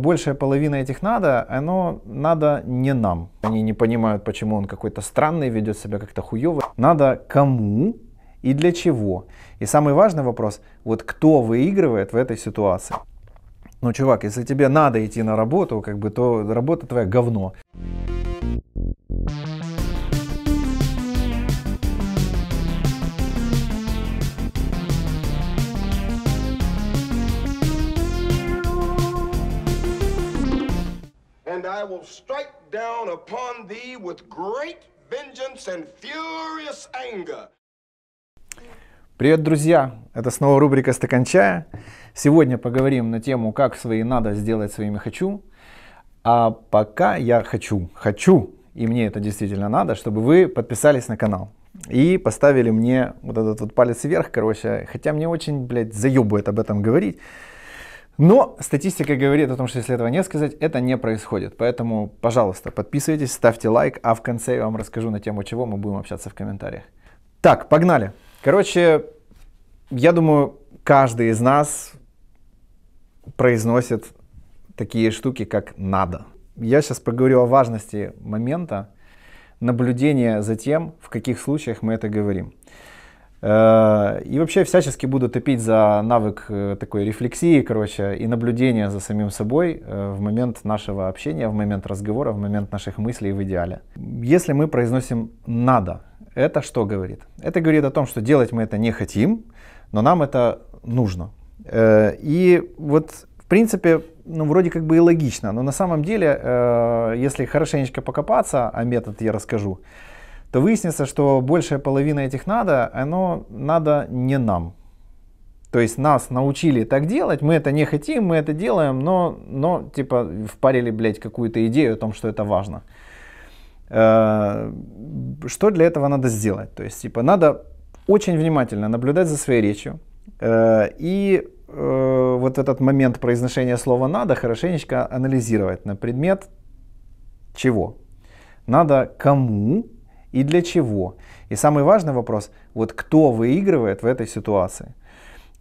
Большая половина этих надо, оно надо не нам. Они не понимают, почему он какой-то странный, ведет себя как-то хуево. Надо кому и для чего. И самый важный вопрос, вот кто выигрывает в этой ситуации. Ну, чувак, если тебе надо идти на работу, как бы, то работа твоя говно. will strike down upon thee with great vengeance and furious anger. Привет, друзья! Это снова рубрика «Стакан чая». Сегодня поговорим на тему «Как свои надо сделать своими хочу». А пока я хочу, хочу, и мне это действительно надо, чтобы вы подписались на канал и поставили мне вот этот вот палец вверх, короче, хотя мне очень, блядь, заебывает об этом говорить, но статистика говорит о том, что если этого не сказать, это не происходит. Поэтому, пожалуйста, подписывайтесь, ставьте лайк, а в конце я вам расскажу на тему чего мы будем общаться в комментариях. Так, погнали. Короче, я думаю, каждый из нас произносит такие штуки, как «надо». Я сейчас поговорю о важности момента наблюдения за тем, в каких случаях мы это говорим. Э, и вообще всячески буду топить за навык э, такой рефлексии, короче, и наблюдения за самим собой э, в момент нашего общения, в момент разговора, в момент наших мыслей в идеале. Если мы произносим «надо», это что говорит? Это говорит о том, что делать мы это не хотим, но нам это нужно. И вот, в принципе, ну, вроде как бы и логично, но на самом деле, если хорошенечко покопаться, а метод я расскажу, то выяснится, что большая половина этих надо, оно надо не нам. То есть нас научили так делать, мы это не хотим, мы это делаем, но, но типа впарили, блядь, какую-то идею о том, что это важно. Э, что для этого надо сделать? То есть, типа, надо очень внимательно наблюдать за своей речью э, и э, вот этот момент произношения слова «надо» хорошенечко анализировать на предмет чего? Надо кому и для чего. И самый важный вопрос, вот кто выигрывает в этой ситуации.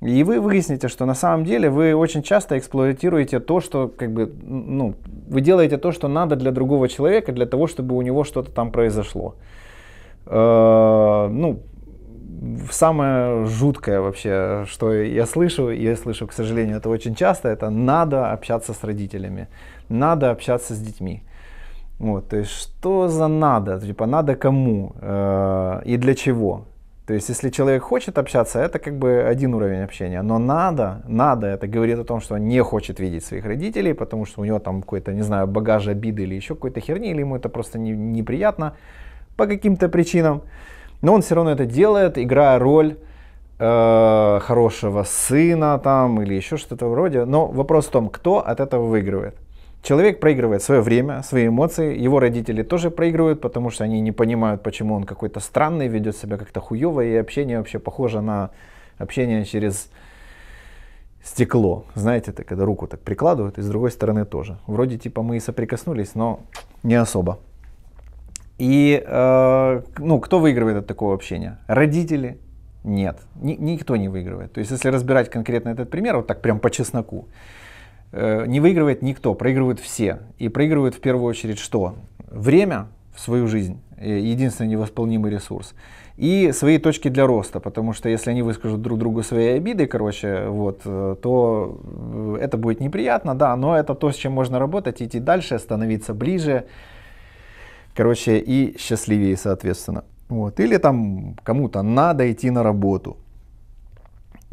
И вы выясните, что на самом деле вы очень часто эксплуатируете то, что как бы, ну, вы делаете то, что надо для другого человека, для того, чтобы у него что-то там произошло. Э, ну, самое жуткое вообще, что я слышу, я слышу, к сожалению, это очень часто, это надо общаться с родителями, надо общаться с детьми. Вот, то есть что за надо, типа надо кому э, и для чего. То есть если человек хочет общаться, это как бы один уровень общения. Но надо, надо, это говорит о том, что он не хочет видеть своих родителей, потому что у него там какой-то, не знаю, багаж обиды или еще какой-то херни, или ему это просто не, неприятно по каким-то причинам. Но он все равно это делает, играя роль э, хорошего сына там или еще что-то вроде. Но вопрос в том, кто от этого выигрывает. Человек проигрывает свое время, свои эмоции, его родители тоже проигрывают, потому что они не понимают, почему он какой-то странный, ведет себя как-то хуево, и общение вообще похоже на общение через стекло. Знаете, это когда руку так прикладывают, и с другой стороны тоже. Вроде типа мы и соприкоснулись, но не особо. И э, ну, кто выигрывает от такого общения? Родители? Нет, ни, никто не выигрывает. То есть если разбирать конкретно этот пример, вот так прям по чесноку, Э, не выигрывает никто, проигрывают все. И проигрывают в первую очередь что? Время в свою жизнь, э, единственный невосполнимый ресурс. И свои точки для роста, потому что если они выскажут друг другу свои обиды, короче, вот, э, то это будет неприятно, да, но это то, с чем можно работать, идти дальше, становиться ближе, короче, и счастливее, соответственно. Вот. Или там кому-то надо идти на работу.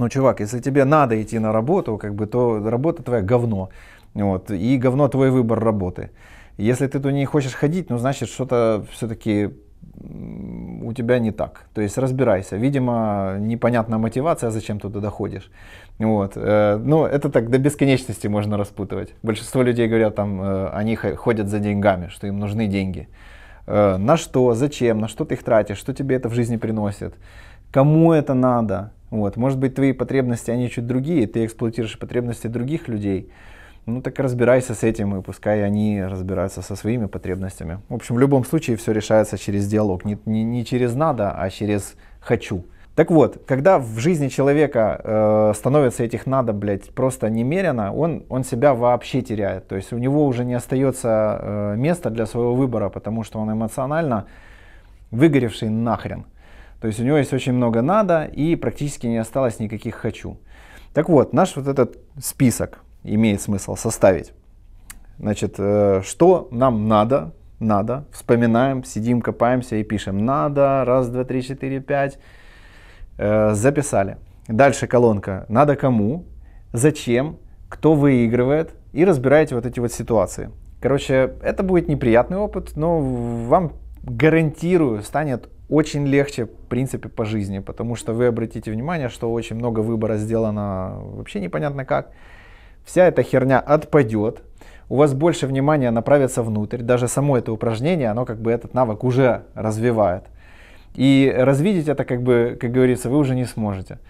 Ну, чувак, если тебе надо идти на работу, как бы, то работа твоя говно. Вот, и говно твой выбор работы. Если ты туда не хочешь ходить, ну, значит, что-то все-таки у тебя не так. То есть разбирайся. Видимо, непонятная мотивация, а зачем ты туда ходишь. Вот. Э, ну, это так до бесконечности можно распутывать. Большинство людей говорят, там, э, они ходят за деньгами, что им нужны деньги. Э, на что, зачем, на что ты их тратишь, что тебе это в жизни приносит, кому это надо. Вот. Может быть, твои потребности, они чуть другие, ты эксплуатируешь потребности других людей. Ну так разбирайся с этим, и пускай они разбираются со своими потребностями. В общем, в любом случае все решается через диалог. Не, не, не через надо, а через хочу. Так вот, когда в жизни человека э, становится этих надо, блядь, просто немерено, он, он себя вообще теряет. То есть у него уже не остается э, места для своего выбора, потому что он эмоционально выгоревший нахрен. То есть у него есть очень много надо и практически не осталось никаких хочу. Так вот, наш вот этот список имеет смысл составить. Значит, э, что нам надо, надо, вспоминаем, сидим, копаемся и пишем надо, раз, два, три, четыре, пять, э, записали. Дальше колонка надо кому, зачем, кто выигрывает и разбираете вот эти вот ситуации. Короче, это будет неприятный опыт, но вам гарантирую, станет очень легче, в принципе, по жизни, потому что вы обратите внимание, что очень много выбора сделано вообще непонятно как. Вся эта херня отпадет, у вас больше внимания направится внутрь, даже само это упражнение, оно как бы этот навык уже развивает. И развидеть это, как бы, как говорится, вы уже не сможете.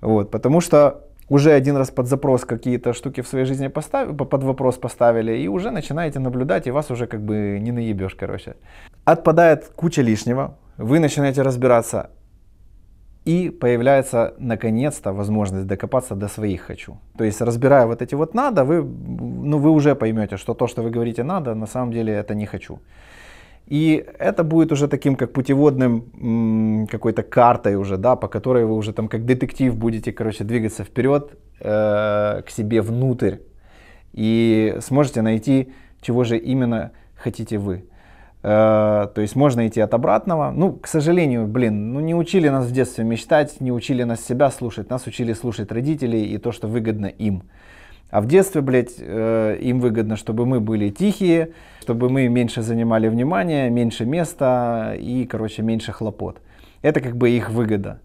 Вот, потому что уже один раз под запрос какие-то штуки в своей жизни поставили, под вопрос поставили, и уже начинаете наблюдать, и вас уже как бы не наебешь, короче. Отпадает куча лишнего, вы начинаете разбираться, и появляется наконец-то возможность докопаться до своих хочу. То есть разбирая вот эти вот надо, вы, ну, вы уже поймете, что то, что вы говорите надо, на самом деле это не хочу. И это будет уже таким как путеводным какой-то картой уже, да, по которой вы уже там как детектив будете, короче, двигаться вперед э, к себе внутрь и сможете найти, чего же именно хотите вы. Э, то есть можно идти от обратного. Ну, к сожалению, блин, ну не учили нас в детстве мечтать, не учили нас себя слушать, нас учили слушать родителей и то, что выгодно им. А в детстве, блядь, э, им выгодно, чтобы мы были тихие, чтобы мы меньше занимали внимания, меньше места и, короче, меньше хлопот. Это как бы их выгода.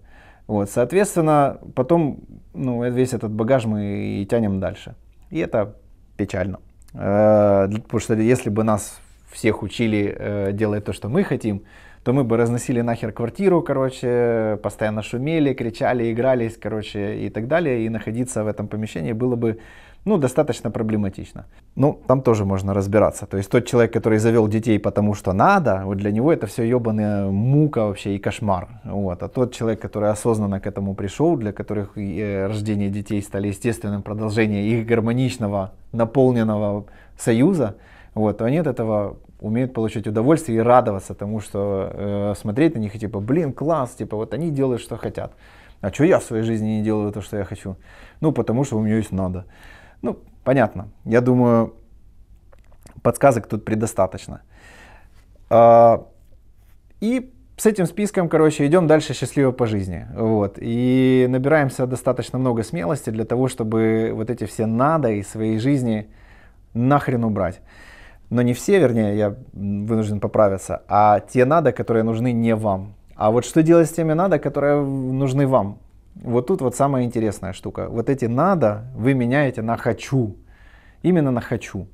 Вот, соответственно, потом ну, весь этот багаж мы и тянем дальше. И это печально. Э, потому что если бы нас всех учили э, делать то, что мы хотим, то мы бы разносили нахер квартиру, короче, постоянно шумели, кричали, игрались, короче, и так далее. И находиться в этом помещении было бы, ну, достаточно проблематично. Ну, там тоже можно разбираться. То есть тот человек, который завел детей потому что надо, вот для него это все ебаная мука вообще и кошмар. Вот. А тот человек, который осознанно к этому пришел, для которых э, рождение детей стали естественным продолжением их гармоничного, наполненного союза – вот, то они от этого умеют получать удовольствие и радоваться тому, что э, смотреть на них и типа, блин, класс, типа, вот они делают, что хотят. А что я в своей жизни не делаю то, что я хочу? Ну, потому что у меня есть надо. Ну, понятно. Я думаю, подсказок тут предостаточно. А, и с этим списком, короче, идем дальше счастливо по жизни. Вот. И набираемся достаточно много смелости для того, чтобы вот эти все надо из своей жизни нахрен убрать но не все, вернее, я вынужден поправиться, а те надо, которые нужны не вам. А вот что делать с теми надо, которые нужны вам? Вот тут вот самая интересная штука. Вот эти надо вы меняете на хочу. Именно на хочу.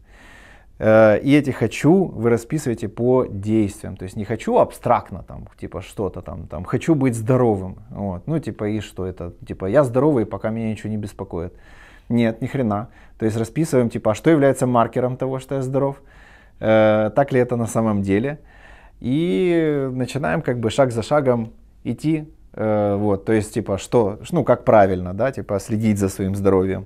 Э, и эти хочу вы расписываете по действиям. То есть не хочу абстрактно, там, типа что-то там, там, хочу быть здоровым. Вот. Ну, типа, и что это? Типа, я здоровый, пока меня ничего не беспокоит. Нет, ни хрена. То есть расписываем, типа, а что является маркером того, что я здоров? Э, так ли это на самом деле. И начинаем как бы шаг за шагом идти, э, вот, то есть типа что, ну как правильно, да, типа следить за своим здоровьем.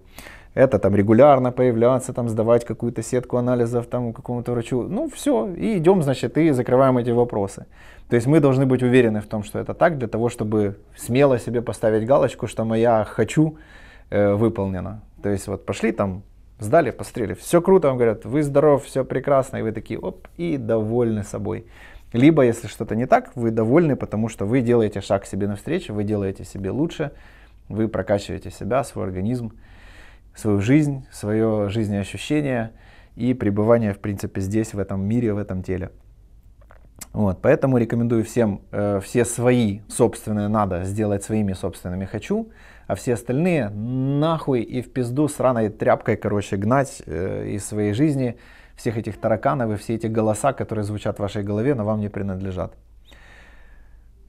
Это там регулярно появляться, там сдавать какую-то сетку анализов там какому-то врачу. Ну все, и идем, значит, и закрываем эти вопросы. То есть мы должны быть уверены в том, что это так, для того, чтобы смело себе поставить галочку, что моя «хочу» э, выполнена. То есть вот пошли там Сдали, пострели, все круто, вам говорят, вы здоров, все прекрасно, и вы такие, оп, и довольны собой. Либо, если что-то не так, вы довольны, потому что вы делаете шаг себе навстречу, вы делаете себе лучше, вы прокачиваете себя, свой организм, свою жизнь, свое жизнеощущение и пребывание, в принципе, здесь, в этом мире, в этом теле. Вот, поэтому рекомендую всем э, все свои собственные надо сделать своими собственными хочу, а все остальные нахуй и в пизду сраной тряпкой, короче, гнать э, из своей жизни всех этих тараканов и все эти голоса, которые звучат в вашей голове, но вам не принадлежат.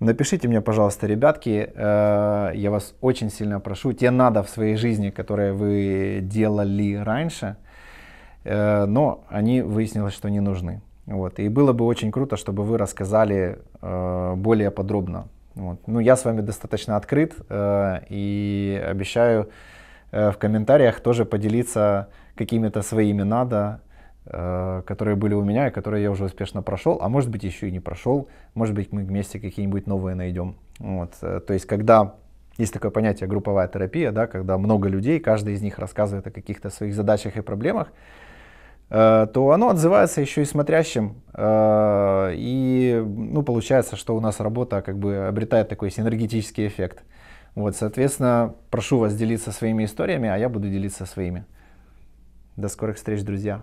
Напишите мне, пожалуйста, ребятки, э, я вас очень сильно прошу, те надо в своей жизни, которые вы делали раньше, э, но они выяснилось, что не нужны. Вот. И было бы очень круто, чтобы вы рассказали э, более подробно. Вот. Ну, я с вами достаточно открыт э, и обещаю э, в комментариях тоже поделиться какими-то своими надо, э, которые были у меня и которые я уже успешно прошел, а может быть еще и не прошел, может быть мы вместе какие-нибудь новые найдем. Вот. Э, то есть когда есть такое понятие групповая терапия, да, когда много людей, каждый из них рассказывает о каких-то своих задачах и проблемах, Э, то оно отзывается еще и смотрящим. Э, и ну, получается, что у нас работа как бы обретает такой синергетический эффект. Вот, соответственно, прошу вас делиться своими историями, а я буду делиться своими. До скорых встреч, друзья!